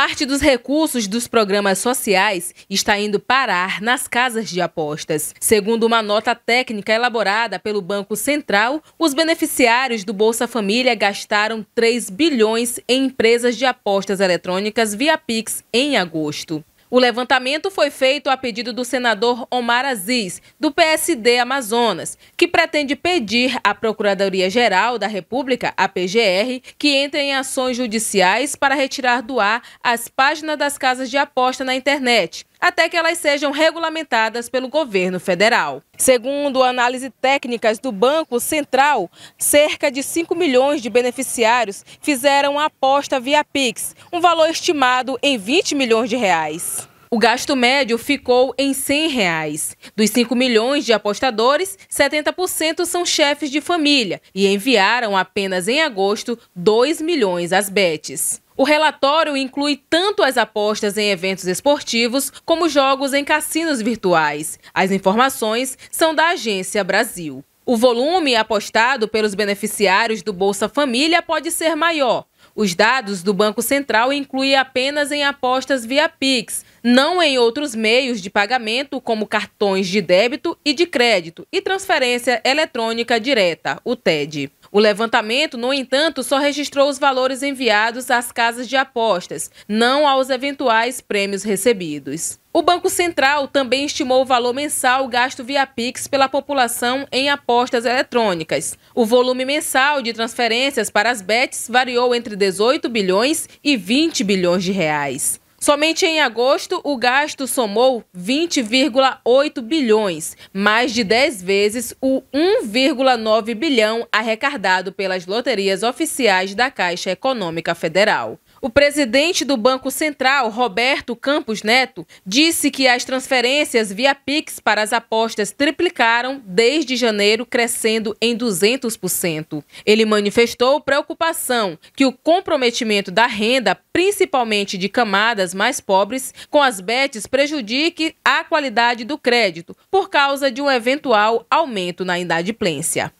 Parte dos recursos dos programas sociais está indo parar nas casas de apostas. Segundo uma nota técnica elaborada pelo Banco Central, os beneficiários do Bolsa Família gastaram 3 bilhões em empresas de apostas eletrônicas via Pix em agosto. O levantamento foi feito a pedido do senador Omar Aziz, do PSD Amazonas, que pretende pedir à Procuradoria-Geral da República, a PGR, que entre em ações judiciais para retirar do ar as páginas das casas de aposta na internet, até que elas sejam regulamentadas pelo governo federal. Segundo análise técnicas do Banco Central, cerca de 5 milhões de beneficiários fizeram a aposta via Pix, um valor estimado em 20 milhões de reais. O gasto médio ficou em R$ 100. Reais. Dos 5 milhões de apostadores, 70% são chefes de família e enviaram apenas em agosto 2 milhões às betes. O relatório inclui tanto as apostas em eventos esportivos como jogos em cassinos virtuais. As informações são da Agência Brasil. O volume apostado pelos beneficiários do Bolsa Família pode ser maior, os dados do Banco Central incluem apenas em apostas via Pix, não em outros meios de pagamento, como cartões de débito e de crédito, e transferência eletrônica direta, o TED. O levantamento, no entanto, só registrou os valores enviados às casas de apostas, não aos eventuais prêmios recebidos. O Banco Central também estimou o valor mensal gasto via Pix pela população em apostas eletrônicas. O volume mensal de transferências para as bets variou entre 18 bilhões e 20 bilhões de reais. Somente em agosto, o gasto somou 20,8 bilhões, mais de 10 vezes o 1,9 bilhão arrecadado pelas loterias oficiais da Caixa Econômica Federal. O presidente do Banco Central, Roberto Campos Neto, disse que as transferências via Pix para as apostas triplicaram desde janeiro, crescendo em 200%. Ele manifestou preocupação que o comprometimento da renda, principalmente de camadas mais pobres, com as bets prejudique a qualidade do crédito por causa de um eventual aumento na inadimplência.